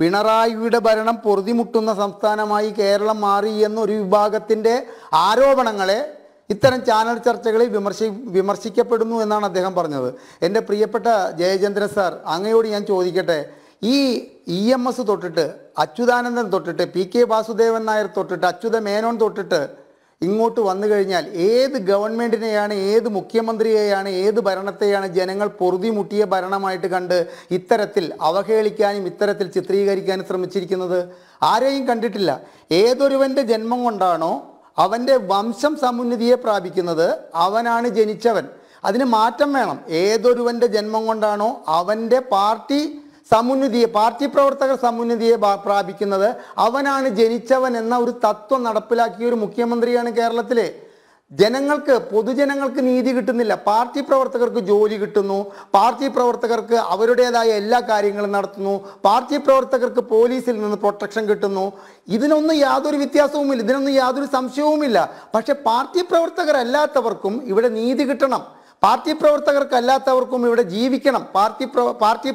പിണറായിയുടെ ഭരണം പൊറുതിമുട്ടുന്ന സംസ്ഥാനമായി കേരളം മാറി എന്നൊരു വിഭാഗത്തിൻ്റെ ആരോപണങ്ങളെ ഇത്തരം ചാനൽ ചർച്ചകളിൽ വിമർശി വിമർശിക്കപ്പെടുന്നു എന്നാണ് അദ്ദേഹം പറഞ്ഞത് എൻ്റെ പ്രിയപ്പെട്ട ജയചന്ദ്രൻ സാർ അങ്ങയോട് ഞാൻ ചോദിക്കട്ടെ ഈ ഇ എം എസ് തൊട്ടിട്ട് അച്യുതാനന്ദൻ തൊട്ടിട്ട് പി കെ വാസുദേവൻ നായർ തൊട്ടിട്ട് അച്യുത മേനോൻ തൊട്ടിട്ട് ഇങ്ങോട്ട് വന്നു കഴിഞ്ഞാൽ ഏത് ഗവൺമെൻറ്റിനെയാണ് ഏത് മുഖ്യമന്ത്രിയെയാണ് ഏത് ഭരണത്തെയാണ് ജനങ്ങൾ മുട്ടിയ ഭരണമായിട്ട് കണ്ട് ഇത്തരത്തിൽ അവഹേളിക്കാനും ഇത്തരത്തിൽ ചിത്രീകരിക്കാനും ശ്രമിച്ചിരിക്കുന്നത് ആരെയും കണ്ടിട്ടില്ല ഏതൊരുവൻ്റെ ജന്മം കൊണ്ടാണോ അവൻ്റെ വംശം സമുന്നതിയെ പ്രാപിക്കുന്നത് അവനാണ് ജനിച്ചവൻ അതിന് മാറ്റം വേണം ഏതൊരുവൻ്റെ ജന്മം കൊണ്ടാണോ അവൻ്റെ പാർട്ടി സമുന്നതിയെ പാർട്ടി പ്രവർത്തകർ സമുന്നതിയെ പ്രാപിക്കുന്നത് അവനാണ് ജനിച്ചവൻ എന്ന ഒരു തത്വം നടപ്പിലാക്കിയ ഒരു മുഖ്യമന്ത്രിയാണ് കേരളത്തിലെ ജനങ്ങൾക്ക് പൊതുജനങ്ങൾക്ക് നീതി കിട്ടുന്നില്ല പാർട്ടി പ്രവർത്തകർക്ക് ജോലി കിട്ടുന്നു പാർട്ടി പ്രവർത്തകർക്ക് അവരുടേതായ എല്ലാ കാര്യങ്ങളും നടത്തുന്നു പാർട്ടി പ്രവർത്തകർക്ക് പോലീസിൽ നിന്ന് പ്രൊട്ടക്ഷൻ കിട്ടുന്നു ഇതിനൊന്നും യാതൊരു വ്യത്യാസവുമില്ല ഇതിനൊന്നും യാതൊരു സംശയവുമില്ല പക്ഷെ പാർട്ടി പ്രവർത്തകരല്ലാത്തവർക്കും ഇവിടെ നീതി കിട്ടണം പാർട്ടി പ്രവർത്തകർക്കല്ലാത്തവർക്കും ഇവിടെ ജീവിക്കണം പാർട്ടി പാർട്ടി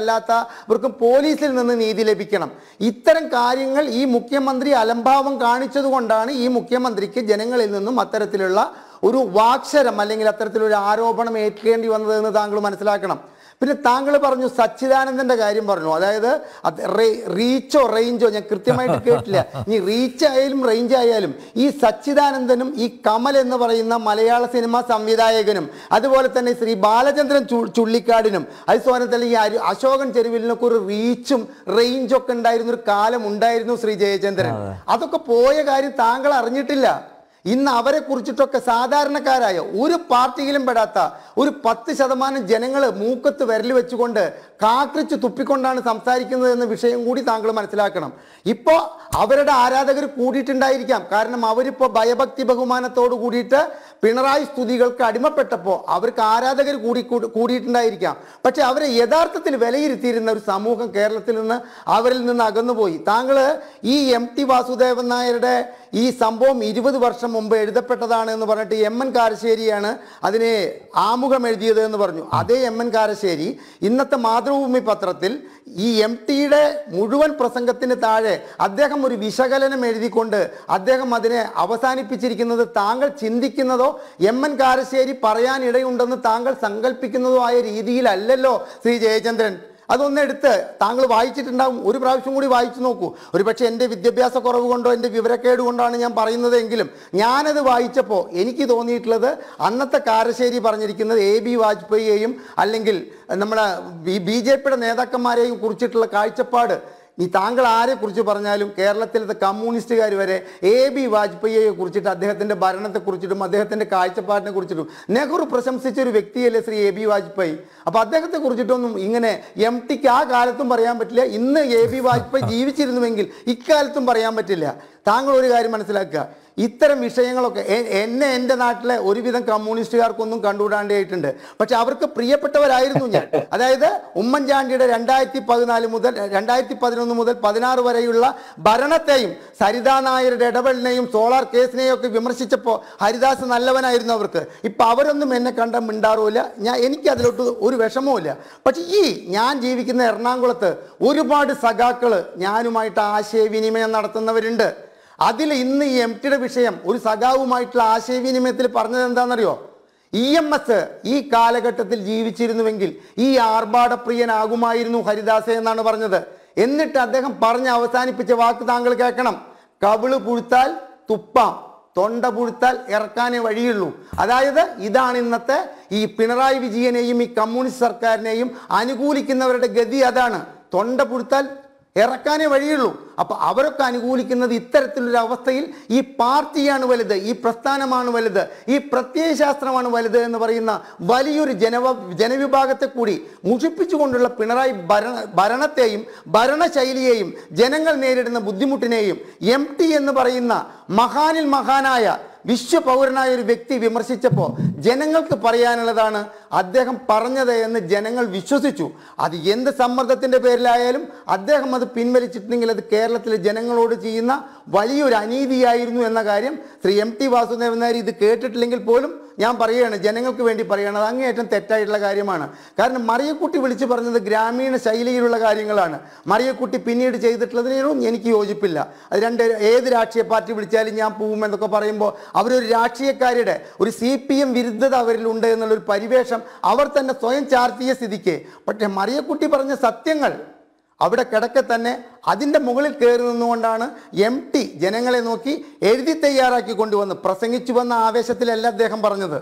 അല്ലാത്തവർക്കും പോലീസിൽ നിന്ന് നീതി ലഭിക്കണം ഇത്തരം കാര്യങ്ങൾ ഈ മുഖ്യമന്ത്രി അലംഭാവം കാണിച്ചതുകൊണ്ടാണ് ഈ മുഖ്യമന്ത്രിക്ക് ജനങ്ങളിൽ നിന്നും അത്തരത്തിലുള്ള ഒരു വാക്ഷരം അല്ലെങ്കിൽ അത്തരത്തിലൊരു ആരോപണം ഏൽക്കേണ്ടി വന്നതെന്ന് താങ്കൾ മനസ്സിലാക്കണം പിന്നെ താങ്കൾ പറഞ്ഞു സച്ചിദാനന്ദന്റെ കാര്യം പറഞ്ഞു അതായത് റീച്ചോ റേഞ്ചോ ഞാൻ കൃത്യമായിട്ട് കേട്ടില്ല ഇനി റീച്ച് ആയാലും റേഞ്ച് ആയാലും ഈ സച്ചിദാനന്ദനും ഈ കമൽ എന്ന് പറയുന്ന മലയാള സിനിമാ സംവിധായകനും അതുപോലെ തന്നെ ശ്രീ ബാലചന്ദ്രൻ ചുള്ളിക്കാടിനും അതുപോലെ തന്നെ ഈ അശോകൻ ചെരുവിലിനൊക്കെ ഒരു റീച്ചും റേഞ്ചൊക്കെ ഉണ്ടായിരുന്ന ഒരു കാലം ഉണ്ടായിരുന്നു ശ്രീ ജയചന്ദ്രൻ അതൊക്കെ പോയ കാര്യം താങ്കൾ അറിഞ്ഞിട്ടില്ല ഇന്ന് അവരെ കുറിച്ചിട്ടൊക്കെ സാധാരണക്കാരായ ഒരു പാർട്ടിയിലും പെടാത്ത ഒരു പത്ത് ശതമാനം ജനങ്ങൾ മൂക്കത്ത് വിരൽ വെച്ചുകൊണ്ട് കാക്രിച്ച് തുപ്പിക്കൊണ്ടാണ് സംസാരിക്കുന്നത് എന്ന വിഷയം കൂടി താങ്കൾ മനസ്സിലാക്കണം ഇപ്പോൾ അവരുടെ ആരാധകർ കൂടിയിട്ടുണ്ടായിരിക്കാം കാരണം അവരിപ്പോൾ ഭയഭക്തി ബഹുമാനത്തോട് കൂടിയിട്ട് പിണറായി സ്തുതികൾക്ക് അടിമപ്പെട്ടപ്പോൾ അവർക്ക് ആരാധകർ കൂടി കൂടിയിട്ടുണ്ടായിരിക്കാം പക്ഷെ അവരെ യഥാർത്ഥത്തിൽ വിലയിരുത്തിയിരുന്ന ഒരു സമൂഹം കേരളത്തിൽ നിന്ന് അവരിൽ നിന്ന് അകന്നുപോയി താങ്കൾ ഈ എം ടി വാസുദേവൻ നായരുടെ ഈ സംഭവം ഇരുപത് വർഷം മുമ്പ് എഴുതപ്പെട്ടതാണ് എന്ന് പറഞ്ഞിട്ട് എം എൻ കാരശ്ശേരിയാണ് അതിനെ ആമുഖം എഴുതിയത് എന്ന് പറഞ്ഞു അതേ എം എൻ കാരശ്ശേരി ഇന്നത്തെ മാതൃഭൂമി പത്രത്തിൽ ഈ എം ടിയുടെ മുഴുവൻ പ്രസംഗത്തിന് താഴെ അദ്ദേഹം ഒരു വിശകലനം എഴുതിക്കൊണ്ട് അദ്ദേഹം അതിനെ അവസാനിപ്പിച്ചിരിക്കുന്നത് താങ്കൾ ചിന്തിക്കുന്നതോ എം എൻ കാരശ്ശേരി പറയാനിടയുണ്ടെന്ന് താങ്കൾ സങ്കല്പിക്കുന്നതോ ആയ രീതിയിലല്ലല്ലോ ശ്രീ ജയചന്ദ്രൻ അതൊന്നെടുത്ത് താങ്കൾ വായിച്ചിട്ടുണ്ടാകും ഒരു പ്രാവശ്യം കൂടി വായിച്ചു നോക്കൂ ഒരുപക്ഷെ എൻ്റെ വിദ്യാഭ്യാസ കുറവ് കൊണ്ടോ എൻ്റെ വിവരക്കേട് കൊണ്ടാണ് ഞാൻ പറയുന്നതെങ്കിലും ഞാനത് വായിച്ചപ്പോൾ എനിക്ക് തോന്നിയിട്ടുള്ളത് അന്നത്തെ കാരശ്ശേരി പറഞ്ഞിരിക്കുന്നത് എ ബി വാജ്പേയിയെയും അല്ലെങ്കിൽ നമ്മുടെ ബി ജെ പിയുടെ നേതാക്കന്മാരെയും കുറിച്ചിട്ടുള്ള കാഴ്ചപ്പാട് ഈ താങ്കൾ കുറിച്ച് പറഞ്ഞാലും കേരളത്തിലത്തെ കമ്മ്യൂണിസ്റ്റുകാർ വരെ എ ബി വാജ്പേയിയെ കുറിച്ചിട്ട് അദ്ദേഹത്തിൻ്റെ കുറിച്ചിട്ടും അദ്ദേഹത്തിൻ്റെ കാഴ്ചപ്പാടിനെ കുറിച്ചിട്ടും നെഹ്റു പ്രശംസിച്ച ഒരു വ്യക്തിയല്ലേ ശ്രീ എ ബി വാജ്പേയി അപ്പോൾ അദ്ദേഹത്തെ കുറിച്ചിട്ടൊന്നും ഇങ്ങനെ എം ടിക്ക് ആ കാലത്തും പറയാൻ പറ്റില്ല ഇന്ന് എ ബി വാജ്പേയി ജീവിച്ചിരുന്നുവെങ്കിൽ ഇക്കാലത്തും പറയാൻ പറ്റില്ല താങ്കൾ ഒരു കാര്യം മനസ്സിലാക്കുക ഇത്തരം വിഷയങ്ങളൊക്കെ എന്നെ എൻ്റെ നാട്ടിലെ ഒരുവിധം കമ്മ്യൂണിസ്റ്റുകാർക്കൊന്നും കണ്ടുവിടാണ്ടായിട്ടുണ്ട് പക്ഷെ അവർക്ക് പ്രിയപ്പെട്ടവരായിരുന്നു ഞാൻ അതായത് ഉമ്മൻചാണ്ടിയുടെ രണ്ടായിരത്തി പതിനാല് മുതൽ രണ്ടായിരത്തി പതിനൊന്ന് മുതൽ പതിനാറ് വരെയുള്ള ഭരണത്തെയും സരിതാ നായരുടെ ഇടപെടലിനെയും സോളാർ കേസിനെയും ഒക്കെ വിമർശിച്ചപ്പോൾ ഹരിദാസ് നല്ലവനായിരുന്നു അവർക്ക് ഇപ്പം അവരൊന്നും എന്നെ കണ്ട മിണ്ടാറുമില്ല ഞാൻ എനിക്ക് അതിലോട്ട് ഒരു വിഷമവുമില്ല പക്ഷെ ഈ ഞാൻ ജീവിക്കുന്ന എറണാകുളത്ത് ഒരുപാട് സഖാക്കൾ ഞാനുമായിട്ട് ആശയവിനിമയം നടത്തുന്നവരുണ്ട് അതിൽ ഇന്ന് ഈ എം ടിയുടെ വിഷയം ഒരു സഖാവുമായിട്ടുള്ള ആശയവിനിമയത്തിൽ പറഞ്ഞത് എന്താണെന്നറിയോ ഇ എം എസ് ഈ കാലഘട്ടത്തിൽ ജീവിച്ചിരുന്നുവെങ്കിൽ ഈ ആർഭാടപ്രിയനാകുമായിരുന്നു ഹരിദാസ എന്നാണ് പറഞ്ഞത് എന്നിട്ട് അദ്ദേഹം പറഞ്ഞ് അവസാനിപ്പിച്ച വാക്ക് താങ്കൾ കേൾക്കണം കവിള് പുഴുത്താൽ തുപ്പാം തൊണ്ട പുഴുത്താൽ ഇറക്കാനേ വഴിയുള്ളൂ അതായത് ഇതാണ് ഇന്നത്തെ ഈ പിണറായി വിജയനെയും ഈ കമ്മ്യൂണിസ്റ്റ് സർക്കാരിനെയും അനുകൂലിക്കുന്നവരുടെ ഗതി അതാണ് തൊണ്ട പുഴുത്താൽ ഇറക്കാനേ വഴിയുള്ളൂ അപ്പോൾ അവരൊക്കെ അനുകൂലിക്കുന്നത് ഇത്തരത്തിലൊരു അവസ്ഥയിൽ ഈ പാർട്ടിയാണ് വലുത് ഈ പ്രസ്ഥാനമാണ് വലുത് ഈ പ്രത്യയശാസ്ത്രമാണ് വലുത് എന്ന് പറയുന്ന വലിയൊരു ജനവ ജനവിഭാഗത്തെ കൂടി മുഷിപ്പിച്ചുകൊണ്ടുള്ള പിണറായി ഭരണ ഭരണത്തെയും ഭരണശൈലിയെയും ജനങ്ങൾ നേരിടുന്ന ബുദ്ധിമുട്ടിനെയും എം എന്ന് പറയുന്ന മഹാനിൽ മഹാനായ വിശ്വപൗരനായ ഒരു വ്യക്തി വിമർശിച്ചപ്പോൾ ജനങ്ങൾക്ക് പറയാനുള്ളതാണ് അദ്ദേഹം പറഞ്ഞത് എന്ന് ജനങ്ങൾ വിശ്വസിച്ചു അത് എന്ത് സമ്മർദ്ദത്തിൻ്റെ പേരിലായാലും അദ്ദേഹം അത് പിൻവലിച്ചിട്ടുണ്ടെങ്കിൽ അത് കേരളത്തിലെ ജനങ്ങളോട് ചെയ്യുന്ന വലിയൊരു അനീതിയായിരുന്നു എന്ന കാര്യം ശ്രീ എം ടി വാസുദേവൻ നായർ ഇത് കേട്ടിട്ടില്ലെങ്കിൽ പോലും ഞാൻ പറയുകയാണ് ജനങ്ങൾക്ക് വേണ്ടി പറയുകയാണ് അത് അങ്ങേയറ്റം തെറ്റായിട്ടുള്ള കാര്യമാണ് കാരണം മറിയക്കുട്ടി വിളിച്ചു പറഞ്ഞത് ഗ്രാമീണ ശൈലിയിലുള്ള കാര്യങ്ങളാണ് മറിയക്കുട്ടി പിന്നീട് ചെയ്തിട്ടുള്ളതിനൊന്നും എനിക്ക് യോജിപ്പില്ല അത് രണ്ട് ഏത് രാഷ്ട്രീയ പാർട്ടി വിളിച്ചാലും ഞാൻ പോകും എന്നൊക്കെ പറയുമ്പോൾ അവരൊരു രാഷ്ട്രീയക്കാരുടെ ഒരു സി പി എം വിരുദ്ധ വിരുദ്ധത അവരിലുണ്ട് എന്നുള്ളൊരു പരിവേഷം അവർ തന്നെ സ്വയം ചാർത്തിയ സ്ഥിതിക്ക് പക്ഷേ മറിയക്കുട്ടി പറഞ്ഞ സത്യങ്ങൾ അവിടെ കിടക്കെ തന്നെ അതിൻ്റെ മുകളിൽ കയറി നിന്നുകൊണ്ടാണ് എം ടി ജനങ്ങളെ നോക്കി എഴുതി തയ്യാറാക്കി കൊണ്ടുവന്ന് പ്രസംഗിച്ചു വന്ന ആവേശത്തിലല്ല അദ്ദേഹം പറഞ്ഞത്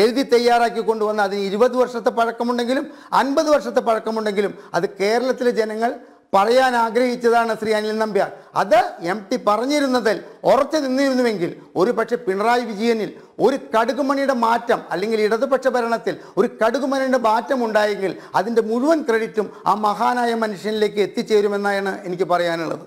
എഴുതി തയ്യാറാക്കി കൊണ്ടുവന്ന അതിന് ഇരുപത് വർഷത്തെ പഴക്കമുണ്ടെങ്കിലും അൻപത് വർഷത്തെ പഴക്കമുണ്ടെങ്കിലും അത് കേരളത്തിലെ ജനങ്ങൾ പറയാൻ ആഗ്രഹിച്ചതാണ് ശ്രീ അനിൽ നമ്പ്യാർ അത് എം ടി പറഞ്ഞിരുന്നതിൽ ഉറച്ചു നിന്നിരുന്നുവെങ്കിൽ ഒരു പക്ഷേ പിണറായി വിജയനിൽ ഒരു കടുകുമണിയുടെ മാറ്റം അല്ലെങ്കിൽ ഇടതുപക്ഷ ഭരണത്തിൽ ഒരു കടുകുമണിയുടെ മാറ്റം ഉണ്ടായെങ്കിൽ അതിൻ്റെ മുഴുവൻ ക്രെഡിറ്റും ആ മഹാനായ മനുഷ്യനിലേക്ക് എത്തിച്ചേരുമെന്നാണ് എനിക്ക് പറയാനുള്ളത്